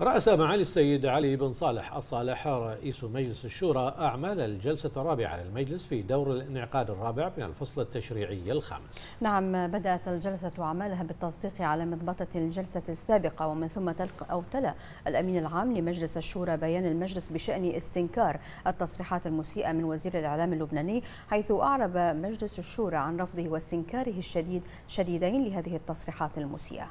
رأس معالي السيد علي بن صالح الصالح رئيس مجلس الشورى أعمال الجلسة الرابعة للمجلس في دور الانعقاد الرابع من الفصل التشريعي الخامس نعم بدأت الجلسة أعمالها بالتصديق على مضبطة الجلسة السابقة ومن ثم تلقى أو تلا الأمين العام لمجلس الشورى بيان المجلس بشأن استنكار التصريحات المسيئة من وزير الإعلام اللبناني حيث أعرب مجلس الشورى عن رفضه واستنكاره الشديد شديدين لهذه التصريحات المسيئة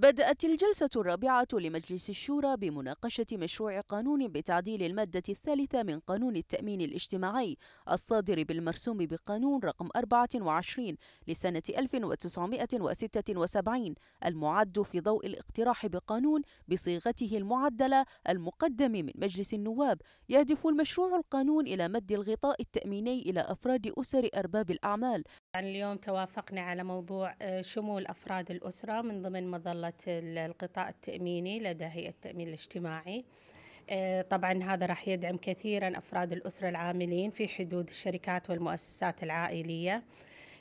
بدأت الجلسة الرابعة لمجلس الشورى بمناقشة مشروع قانون بتعديل المادة الثالثة من قانون التأمين الاجتماعي الصادر بالمرسوم بقانون رقم 24 لسنة 1976 المعد في ضوء الاقتراح بقانون بصيغته المعدلة المقدم من مجلس النواب يهدف المشروع القانون إلى مد الغطاء التأميني إلى أفراد أسر أرباب الأعمال يعني اليوم توافقنا على موضوع آه، شمول أفراد الأسرة من ضمن مظلة القطاع التأميني لدى هيئة التأمين الاجتماعي آه، طبعا هذا راح يدعم كثيرا أفراد الأسرة العاملين في حدود الشركات والمؤسسات العائلية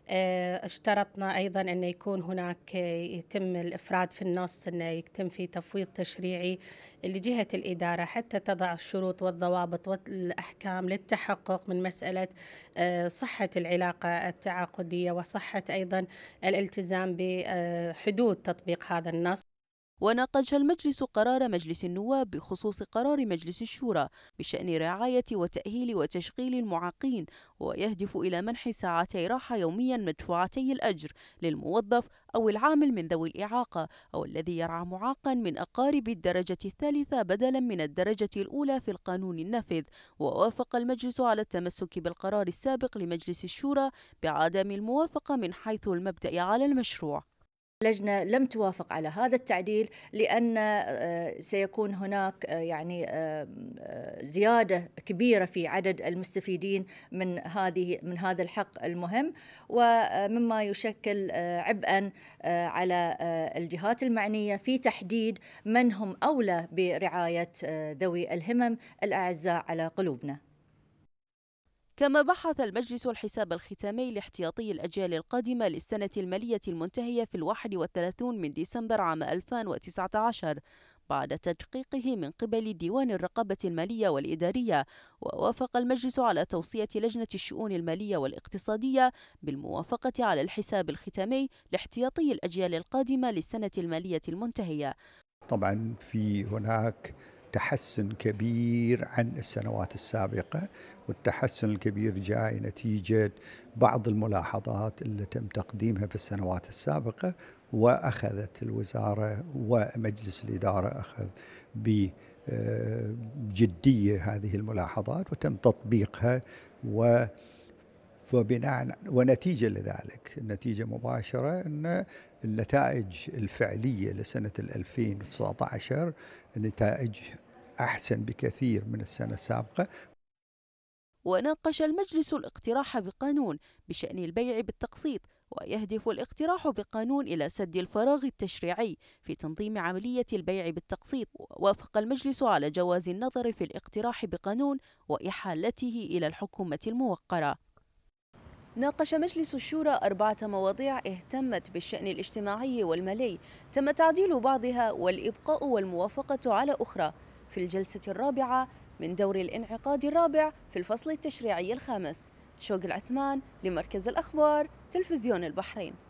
آه، اشترطنا ايضا ان يكون هناك يتم الافراد في النص ان يتم في تفويض تشريعي لجهه الاداره حتى تضع الشروط والضوابط والاحكام للتحقق من مساله آه، صحه العلاقه التعاقديه وصحه ايضا الالتزام بحدود تطبيق هذا النص وناقش المجلس قرار مجلس النواب بخصوص قرار مجلس الشورى بشأن رعاية وتأهيل وتشغيل المعاقين ويهدف إلى منح ساعتي راحة يوميا مدفوعتي الأجر للموظف أو العامل من ذوي الإعاقة أو الذي يرعى معاقا من أقارب الدرجة الثالثة بدلا من الدرجة الأولى في القانون النافذ ووافق المجلس على التمسك بالقرار السابق لمجلس الشورى بعدم الموافقة من حيث المبدأ على المشروع اللجنه لم توافق على هذا التعديل لان آه، سيكون هناك آه، يعني آه، زياده كبيره في عدد المستفيدين من هذه من هذا الحق المهم ومما يشكل عبئا على الجهات المعنيه في تحديد من هم اولى برعايه ذوي الهمم الاعزاء على قلوبنا كما بحث المجلس الحساب الختامي الاحتياطي الأجيال القادمة للسنة المالية المنتهية في الواحد والثلاثون من ديسمبر عام 2019 بعد تدقيقه من قبل ديوان الرقابة المالية والإدارية ووافق المجلس على توصية لجنة الشؤون المالية والاقتصادية بالموافقة على الحساب الختامي لاحتياطي الأجيال القادمة للسنة المالية المنتهية طبعا في هناك تحسن كبير عن السنوات السابقة والتحسن الكبير جاء نتيجة بعض الملاحظات اللي تم تقديمها في السنوات السابقة وأخذت الوزارة ومجلس الإدارة أخذ بجدية آه، هذه الملاحظات وتم تطبيقها و وبناء ونتيجة لذلك النتيجة مباشرة أن النتائج الفعلية لسنة 2019 نتائج أحسن بكثير من السنة السابقة وناقش المجلس الاقتراح بقانون بشأن البيع بالتقسيط ويهدف الاقتراح بقانون إلى سد الفراغ التشريعي في تنظيم عملية البيع بالتقسيط ووافق المجلس على جواز النظر في الاقتراح بقانون وإحالته إلى الحكومة الموقرة ناقش مجلس الشورى أربعة مواضيع اهتمت بالشأن الاجتماعي والمالي تم تعديل بعضها والإبقاء والموافقة على أخرى في الجلسة الرابعة من دور الانعقاد الرابع في الفصل التشريعي الخامس شوق العثمان لمركز الأخبار تلفزيون البحرين